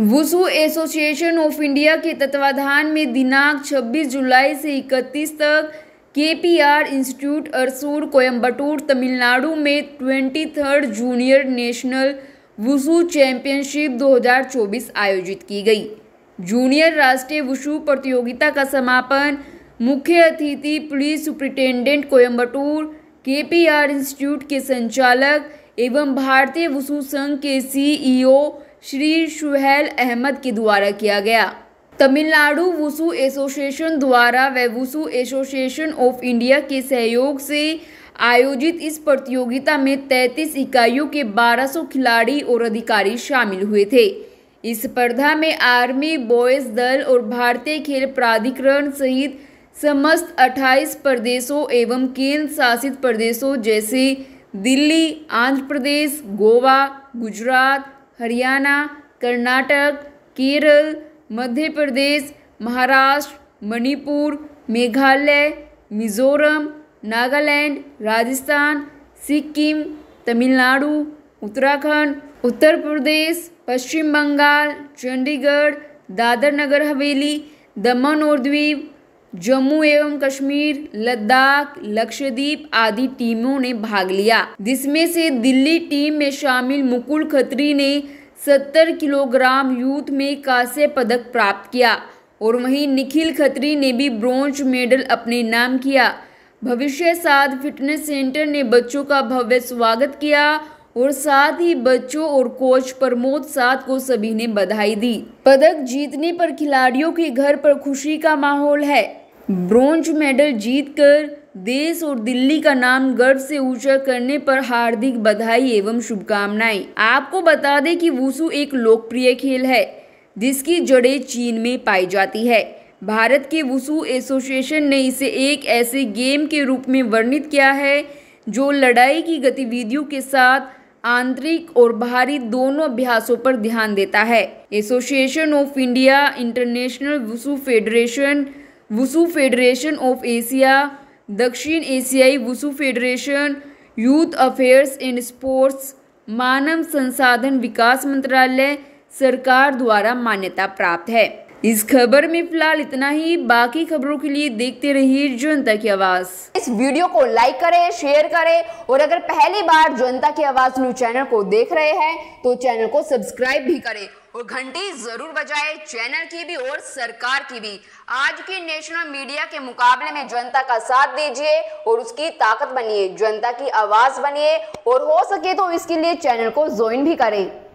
wushu association of India के तत्वाधान में दिनांक 26 जुलाई से 31 तक के P R institute Arasur Coimbatore Tamil Nadu में twenty third junior national wushu championship 2024 आयोजित की गई जूनियर राष्ट्रीय वुसु प्रतियोगिता का समापन मुख्य अतिथि पुलिस सुप्रिंटेंडेंट कोयम्बटूर के पी आर इंस्टीट्यूट के संचालक एवं भारतीय वसू संघ के सीईओ e श्री सुहेल अहमद के द्वारा किया गया तमिलनाडु वसु एसोसिएशन द्वारा व वुसू एसोसिएशन ऑफ इंडिया के सहयोग से आयोजित इस प्रतियोगिता में 33 इकाइयों के 1200 खिलाड़ी और अधिकारी शामिल हुए थे इस स्पर्धा में आर्मी बॉयज़ दल और भारतीय खेल प्राधिकरण सहित समस्त 28 प्रदेशों एवं केंद्र शासित प्रदेशों जैसे दिल्ली आंध्र प्रदेश गोवा गुजरात हरियाणा कर्नाटक केरल मध्य प्रदेश महाराष्ट्र मणिपुर मेघालय मिजोरम नागालैंड राजस्थान सिक्किम तमिलनाडु उत्तराखंड उत्तर प्रदेश पश्चिम बंगाल चंडीगढ़ दादर नगर हवेली दमन और द्वीप जम्मू एवं कश्मीर लद्दाख लक्षद्वीप आदि टीमों ने भाग लिया जिसमें से दिल्ली टीम में शामिल मुकुल खत्री ने 70 किलोग्राम यूथ में कांस्य पदक प्राप्त किया और वहीं निखिल खत्री ने भी ब्रॉन्ज मेडल अपने नाम किया भविष्य साध फिटनेस सेंटर ने बच्चों का भव्य स्वागत किया और साथ ही बच्चों और कोच प्रमोद साध को सभी ने बधाई दी पदक जीतने पर खिलाड़ियों के घर पर खुशी का माहौल है ब्रॉन्ज मेडल जीतकर देश और दिल्ली का नाम गर्व से ऊंचा करने पर हार्दिक बधाई एवं शुभकामनाएं आपको बता दें कि वुसू एक लोकप्रिय खेल है जिसकी जड़ें चीन में पाई जाती है भारत के वुसू एसोसिएशन ने इसे एक ऐसे गेम के रूप में वर्णित किया है जो लड़ाई की गतिविधियों के साथ आंतरिक और बाहरी दोनों अभ्यासों पर ध्यान देता है association of India international wushu federation wushu federation of Asia दक्षिण एशियाई wushu federation youth affairs and sports मानव संसाधन विकास मंत्रालय सरकार द्वारा मान्यता प्राप्त है इस खबर में फिलहाल इतना ही बाकी खबरों के लिए देखते रहिए जनता की आवाज इस वीडियो को लाइक करें शेयर करें और अगर पहली बार जनता की आवाज न्यूज चैनल को देख रहे हैं तो चैनल को सब्सक्राइब भी करें और घंटी जरूर बजाए चैनल की भी और सरकार की भी आज की नेशनल मीडिया के मुकाबले में जनता का साथ दीजिए और उसकी ताकत बनिए जनता की आवाज बनिए और हो सके तो इसके लिए चैनल को ज्वाइन भी करें